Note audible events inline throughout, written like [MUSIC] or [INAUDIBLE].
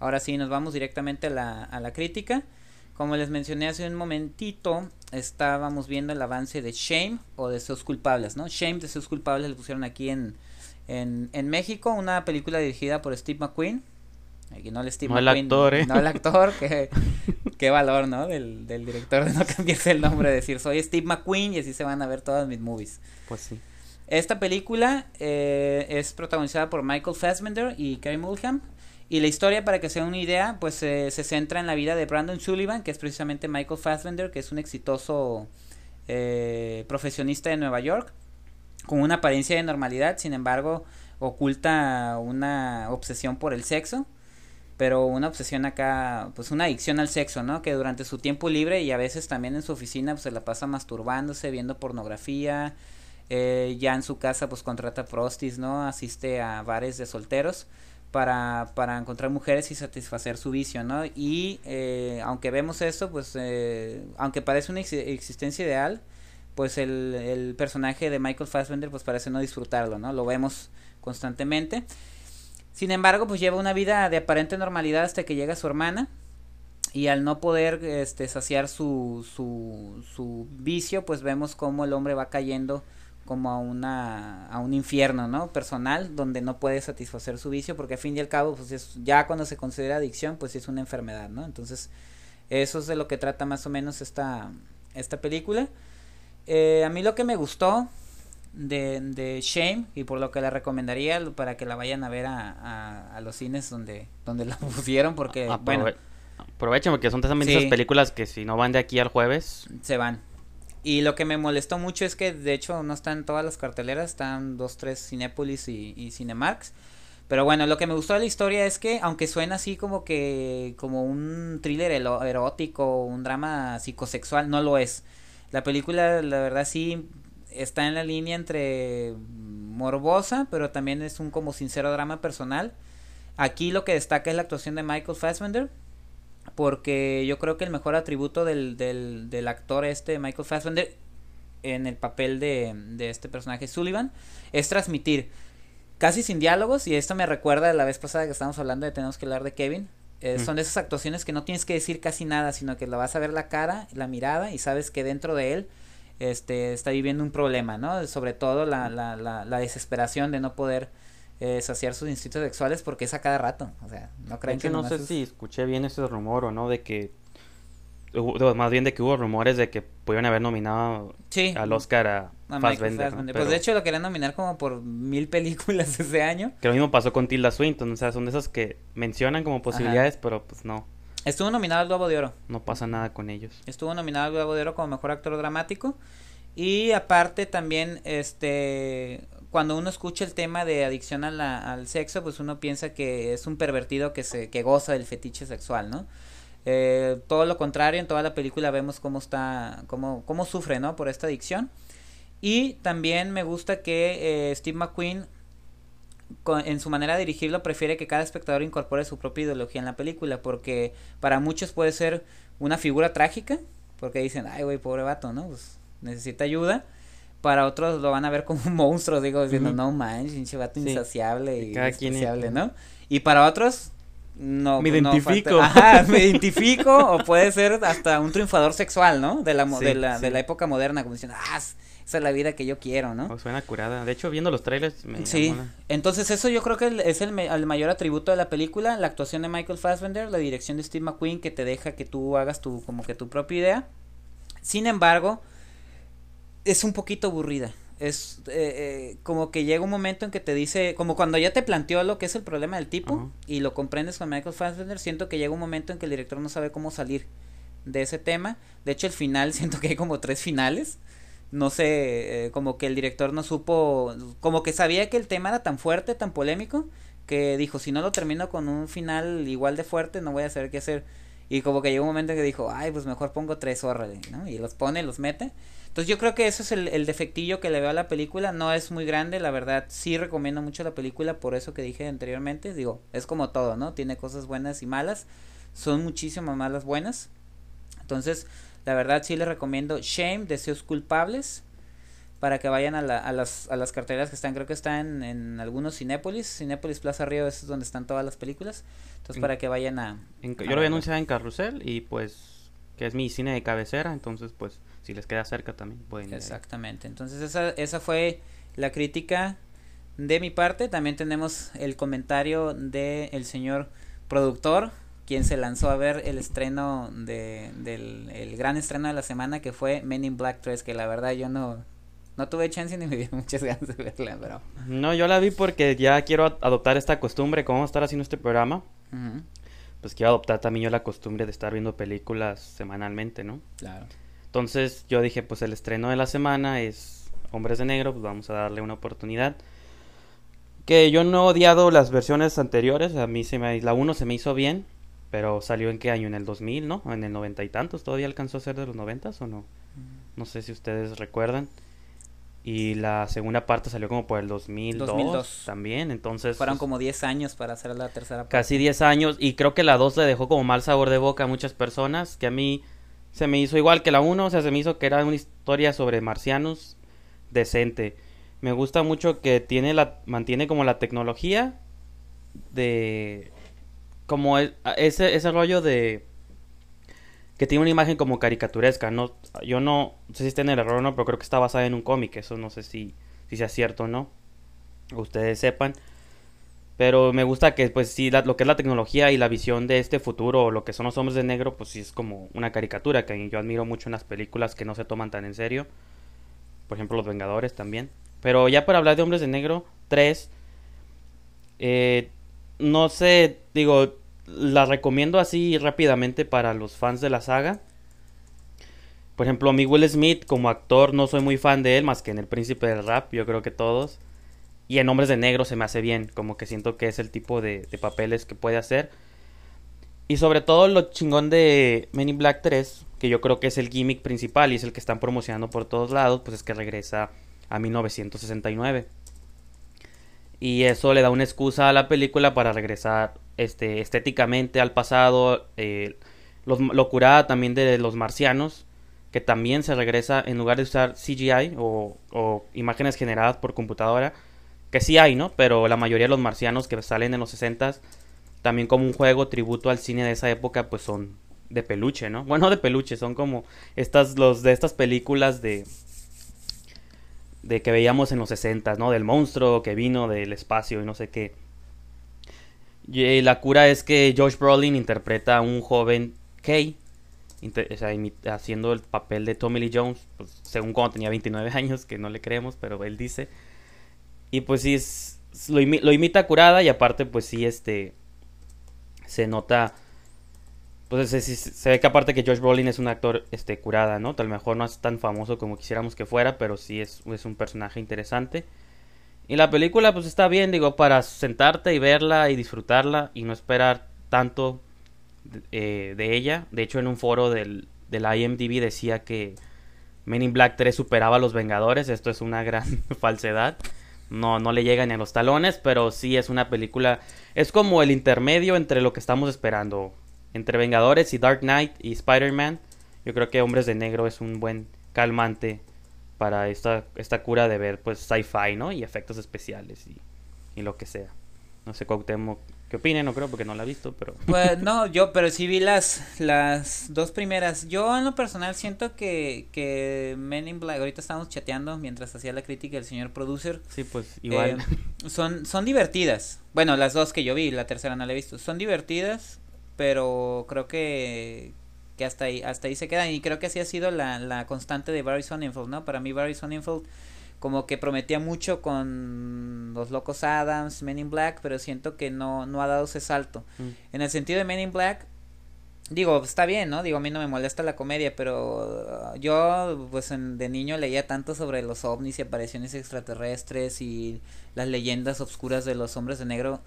Ahora sí, nos vamos directamente a la, crítica. Como les mencioné hace un momentito, estábamos viendo el avance de Shame o de Seus culpables, ¿no? Shame de Seus culpables le pusieron aquí en, en, México, una película dirigida por Steve McQueen. no el Steve actor, ¿eh? No el actor, [LAUGHS] que, qué valor, ¿no? Del, director de no cambiarse el nombre, decir soy Steve McQueen y así se van a ver todas mis movies. Pues sí. Esta película eh, es protagonizada por Michael Fassbender y Kerry Mulham y la historia, para que sea una idea, pues eh, se centra en la vida de Brandon Sullivan, que es precisamente Michael Fassbender, que es un exitoso eh, profesionista de Nueva York, con una apariencia de normalidad, sin embargo, oculta una obsesión por el sexo pero una obsesión acá, pues una adicción al sexo, ¿no? Que durante su tiempo libre y a veces también en su oficina pues se la pasa masturbándose, viendo pornografía, eh, ya en su casa pues contrata prostis, ¿no? Asiste a bares de solteros, para, para encontrar mujeres y satisfacer su vicio, ¿no? Y eh, aunque vemos eso, pues eh, aunque parece una existencia ideal, pues el, personaje de Michael Fassbender pues parece no disfrutarlo, ¿no? Lo vemos constantemente. Sin embargo, pues lleva una vida de aparente normalidad hasta que llega su hermana y al no poder este, saciar su, su, su vicio, pues vemos cómo el hombre va cayendo como a una a un infierno, ¿no? Personal donde no puede satisfacer su vicio porque a fin y al cabo pues ya cuando se considera adicción pues es una enfermedad, ¿no? Entonces eso es de lo que trata más o menos esta esta película. Eh, a mí lo que me gustó de, Shame y por lo que la recomendaría para que la vayan a ver a, los cines donde, donde la [LAUGHS] pusieron porque bueno aprovechen porque son también esas películas que si no van de aquí al jueves se van y lo que me molestó mucho es que de hecho no están todas las carteleras, están dos, tres Cinépolis y, y Pero bueno, lo que me gustó de la historia es que, aunque suena así como que, como un thriller erótico, un drama psicosexual, no lo es. La película, la verdad, sí está en la línea entre morbosa, pero también es un como sincero drama personal. Aquí lo que destaca es la actuación de Michael Fassbender, porque yo creo que el mejor atributo del, del, del actor este, Michael Fassbender, en el papel de, de, este personaje Sullivan, es transmitir casi sin diálogos, y esto me recuerda de la vez pasada que estábamos hablando de Tenemos que hablar de Kevin. Eh, son de esas actuaciones que no tienes que decir casi nada, sino que la vas a ver la cara, la mirada, y sabes que dentro de él este, está viviendo un problema, ¿no? Sobre todo la, la, la, la desesperación de no poder eh, saciar sus instintos sexuales porque es a cada rato. O sea, no creen que, no sé si escuché bien ese rumor o no de que más bien de que hubo rumores de que pudieron haber nominado al Oscar a, más Fassbender. Pues de hecho lo querían nominar como por mil películas [LAUGHS] ese año. Que lo mismo pasó con Tilda Swinton, o sea, son de esas que mencionan como posibilidades, pero pues no. Estuvo nominado al Globo de Oro. No pasa nada con ellos. Estuvo nominado al Globo de Oro como mejor actor dramático. Y aparte también, este, cuando uno escucha el tema de adicción al sexo, pues uno piensa que es un pervertido que, se, que goza del fetiche sexual, ¿no? Eh, todo lo contrario, en toda la película vemos cómo está, cómo, cómo sufre, ¿no? Por esta adicción. Y también me gusta que eh, Steve McQueen, en su manera de dirigirlo, prefiere que cada espectador incorpore su propia ideología en la película, porque para muchos puede ser una figura trágica, porque dicen, ay, güey, pobre vato, ¿no? Pues necesita ayuda para otros lo van a ver como un monstruo, digo, diciendo, no manches, un vato insaciable y insaciable, ¿no? Y para otros, no. Me pues, identifico. [LAUGHS] Ajá, me [LAUGHS] identifico, o puede ser hasta un triunfador sexual, ¿no? De la, de la, época moderna, como diciendo, ah, esa es la vida que yo quiero, ¿no? suena curada. De hecho, viendo los trailers me Sí. Entonces, eso yo creo que es el, el, mayor atributo de la película, la actuación de Michael Fassbender, la dirección de Steve McQueen que te deja que tú hagas tu como que tu propia idea. Sin embargo, es un poquito aburrida. Es eh, eh, como que llega un momento en que te dice, como cuando ya te planteó lo que es el problema del tipo y lo comprendes con Michael Fassbender, siento que llega un momento en que el director no sabe cómo salir de ese tema. De hecho, el final, [LAUGHS] siento que hay como tres finales. No sé, eh, como que el director no supo, como que sabía que el tema era tan fuerte, tan polémico, que dijo, si no lo termino con un final igual de fuerte, no voy a saber qué hacer. Y como que llegó un momento que dijo, ay, pues mejor pongo tres, órale, ¿no? Y los pone, los mete. Entonces yo creo que eso es el, el, defectillo que le veo a la película. No es muy grande, la verdad. Sí recomiendo mucho la película por eso que dije anteriormente. Digo, es como todo, ¿no? Tiene cosas buenas y malas. Son muchísimas malas buenas. Entonces, la verdad sí les recomiendo Shame, Deseos Culpables para que vayan a, a, las, a las carteleras que están, creo que están en, algunos Cinépolis, Cinépolis Plaza Río es donde están todas las películas, entonces para que vayan a... yo lo había anunciado en Carrusel y pues que es mi cine de cabecera, entonces pues si les queda cerca también pueden Exactamente, entonces esa, esa fue la crítica de mi parte, también tenemos el comentario del el señor productor, quien se lanzó a ver el estreno de, del el gran estreno de la semana que fue Men in Black 3, que la verdad yo no no tuve chance ni me dio [LAUGHS] muchas ganas de verla, pero... No, yo la vi porque ya quiero adoptar esta costumbre, cómo vamos a estar haciendo este programa. Pues quiero adoptar también yo la costumbre de estar viendo películas semanalmente, ¿no? Claro. Entonces yo dije, pues el estreno de la semana es Hombres de Negro, pues vamos a darle una oportunidad. Que yo no he odiado las versiones anteriores, a mí se me, la 1 se me hizo bien, pero salió en qué año, en el 2000, ¿no? En el 90 y tantos, ¿todavía alcanzó a ser de los noventas o no? Mm. No sé si ustedes recuerdan. Y la segunda parte salió como por el 2002, 2002. también, entonces... Fueron como 10 años para hacer la tercera parte. Casi 10 años, y creo que la 2 le dejó como mal sabor de boca a muchas personas, que a mí se me hizo igual que la 1, o sea, se me hizo que era una historia sobre marcianos decente. Me gusta mucho que tiene la, mantiene como la tecnología de... como e, ese rollo de que tiene una imagen como caricaturesca. No, yo no, sé si está en el error o no, pero creo que está basada en un cómic. Eso no sé si, sea cierto o no. Ustedes sepan. Pero me gusta que, pues sí, lo que es la tecnología y la visión de este futuro, o lo que son los hombres de negro, pues sí es como una caricatura que yo admiro mucho en las películas que no se toman tan en serio. Por ejemplo, Los Vengadores también. Pero ya para hablar de Hombres de Negro 3, eh, no sé, digo, la recomiendo así rápidamente para los fans de la saga. Por ejemplo, mi Will Smith como actor no soy muy fan de él, más que en El Príncipe del Rap, yo creo que todos. Y en Hombres de Negro se me hace bien, como que siento que es el tipo de, de papeles que puede hacer. Y sobre todo lo chingón de Men in Black 3, que yo creo que es el gimmick principal y es el que están promocionando por todos lados, pues es que regresa a 1969. Y eso le da una excusa a la película para regresar este, estéticamente al pasado, eh, locurada también de los marcianos, que también se regresa en lugar de usar CGI o, imágenes generadas por computadora, que sí hay, ¿no? Pero la mayoría de los marcianos que salen en los 60 también como un juego tributo al cine de esa época, pues son de peluche, ¿no? Bueno, de peluche, son como estas, los de estas películas de de que veíamos en los 60, ¿no? Del monstruo que vino del espacio y no sé qué. Y eh, la cura es que Josh Brolin interpreta a un joven Kay, haciendo el papel de Tommy Lee Jones, pues, según cuando tenía 29 [LAUGHS] años, que no le creemos, pero él dice. Y pues sí, es, lo, imita curada y aparte pues sí, este, se nota, pues se, ve que aparte que Josh Brolin es un actor, este, curada, ¿no? Tal mejor no es tan famoso como quisiéramos que fuera, pero sí es un personaje interesante. Y la película pues está bien, digo, para sentarte y verla y disfrutarla y no esperar tanto de eh, ella. De hecho, en un foro del, la IMDb decía que Men in Black 3 superaba a los Vengadores. Esto es una gran [LAUGHS] falsedad. No, no le llega ni a los talones, pero sí es una película. Es como el intermedio entre lo que estamos esperando. Entre Vengadores y Dark Knight y Spider-Man. Yo creo que Hombres de Negro es un buen calmante para esta, esta cura de ver pues sci-fi, ¿no? Y efectos especiales y, lo que sea. No sé Cuauhtémoc, ¿qué opine No creo porque no la he visto, pero... [LAUGHS] Pues no, yo, pero sí vi las, las dos primeras. Yo en lo personal siento que, que Men in Black, ahorita estábamos chateando mientras hacía la crítica el señor producer. Sí, pues igual. Eh, son, son divertidas. Bueno, las dos que yo vi, la tercera no la he visto. Son divertidas, pero creo que, que hasta ahí, hasta ahí se quedan. Y creo que así ha sido la, constante de Barry Sonnenfeld, ¿no? Para mí Barry Sonnenfeld como que prometía mucho con Los Locos Adams, Men in Black, pero siento que no, no ha dado ese salto. Mm. En el sentido de Men in Black, digo, está bien, ¿no? Digo, a mí no me molesta la comedia, pero uh, yo, pues de niño leía tanto sobre los ovnis y apariciones extraterrestres y las leyendas oscuras de los hombres de negro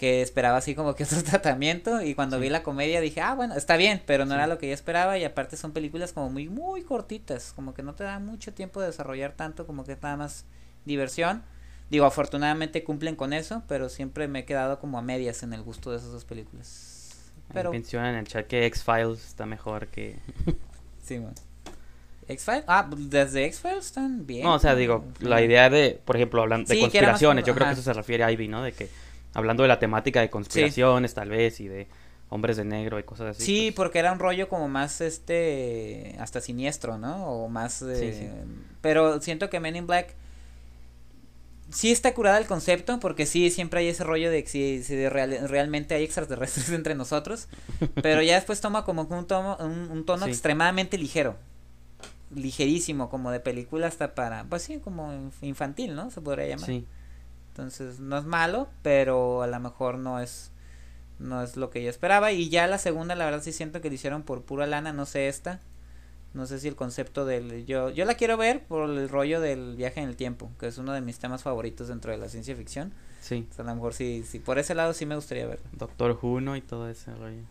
que esperaba así como que [LAUGHS] otro tratamiento y cuando vi la comedia dije, ah, bueno, está bien, pero no era lo que yo esperaba y aparte son películas como muy, muy cortitas, como que no te da mucho tiempo de desarrollar tanto, como que nada más diversión. Digo, afortunadamente cumplen con eso, pero siempre me he quedado como a medias en el gusto de esas dos películas. Pero... Mencionan en el chat que X-Files está mejor que... [LAUGHS] sí, bueno. X-Files, ah, pues, desde X-Files están bien. No, o sea, digo, la idea de, por ejemplo, hablando de conspiraciones, yo creo que eso se refiere a Ivy, ¿no? De que hablando de la temática de conspiraciones tal vez y de hombres de negro y cosas así. Sí, pues. porque era un rollo como más este hasta siniestro, ¿no? O más eh, pero siento que Men in Black sí está curada el concepto porque sí siempre hay ese rollo de si, si realmente hay extraterrestres [LAUGHS] entre nosotros, pero ya después toma como un tono un, un tono extremadamente ligero. Ligerísimo, como de película hasta para, pues sí, como infantil, ¿no? Se podría llamar. Sí. Entonces no es malo, pero a lo mejor no es no es lo que yo esperaba y ya la segunda la verdad sí siento que lo hicieron por pura lana, no sé esta. No sé si el concepto del yo yo la quiero ver por el rollo del viaje en el tiempo, que es uno de mis temas favoritos dentro de la ciencia ficción. Sí. a lo mejor sí, sí por ese lado sí me gustaría ver Doctor Juno y todo ese rollo.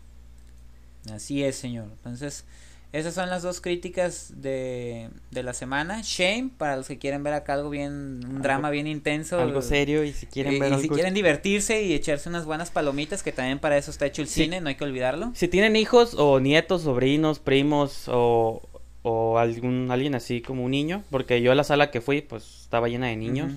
Así es, señor. Entonces, esas son las dos críticas de, la semana. Shame, para los que quieren ver acá algo bien, un drama bien intenso. Algo serio y si quieren ver y si quieren divertirse y echarse unas buenas palomitas, que también para eso está hecho el cine, no hay que olvidarlo. Si tienen hijos o nietos, sobrinos, primos o, o algún, alguien así como un niño, porque yo a la sala que fui pues estaba llena de niños.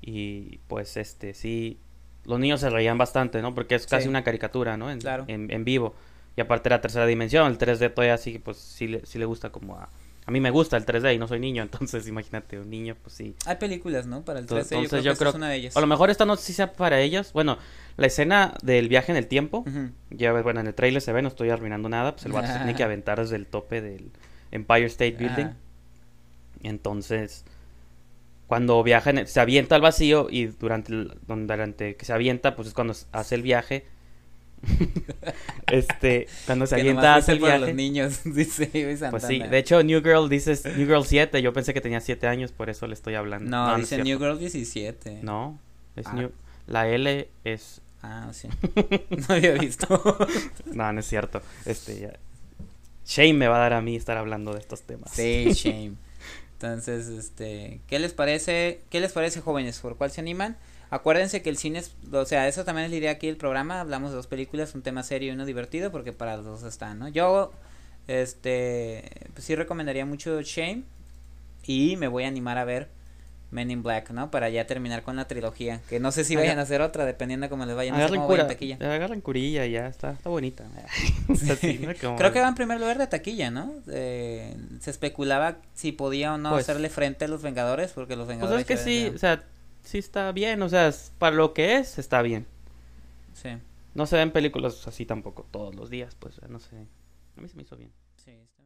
Y pues este, sí, los niños se reían bastante, ¿no? Porque es casi una caricatura, ¿no? claro. en, en vivo. Y aparte la tercera dimensión, el 3D todavía sí, pues sí, le gusta como a... A mí me gusta el 3D y no soy niño, [LAUGHS] entonces imagínate, un niño, pues sí. Hay películas, ¿no? Para el 3D. Entonces, yo creo, que es una de ellas. A lo mejor esta no sí sea para ellas. Bueno, la escena del viaje en el tiempo, ya ves, bueno, en el trailer se ve, no estoy arruinando nada, pues el bar se tiene que [LAUGHS] aventar desde el tope del Empire State ah. Building. Entonces, cuando viaja, se avienta al vacío y durante, el... durante que se avienta, pues es cuando hace el viaje [LAUGHS] este, cuando se que hace el los niños, [LAUGHS] dice Pues sí, de hecho New Girl dice New Girl 7, yo pensé que tenía 7 años, por eso le estoy hablando. No, dice New Girl 17. No, es ah. New la L es Ah, sí. [LAUGHS] No había visto. no, no es cierto. Este Shame me va a dar a mí estar hablando de estos temas. Sí, shame. Entonces, este, ¿qué les parece? ¿Qué les parece, jóvenes? ¿Por cuál se animan? Acuérdense que el cine es, o sea, eso también es la idea aquí del programa, hablamos de dos películas, un tema serio y uno divertido, porque para los dos están, ¿no? Yo, este, pues sí recomendaría mucho Shame y me voy a animar a ver Men in Black, ¿no? Para ya terminar con la trilogía, que no sé si vayan a hacer otra, dependiendo de cómo les vayan a hacer cura, en taquilla. Agarran curilla ya, está, está bonita. [LAUGHS] [LAUGHS] Creo que va en primer lugar de taquilla, ¿no? se especulaba si podía o no pues hacerle frente a los Vengadores, porque los pues Vengadores... Pues es que sí, o sea sí está bien, o sea, para lo que es, está bien. Sí. No se ven películas así tampoco todos los días, pues, no sé. A mí se me hizo bien. Sí.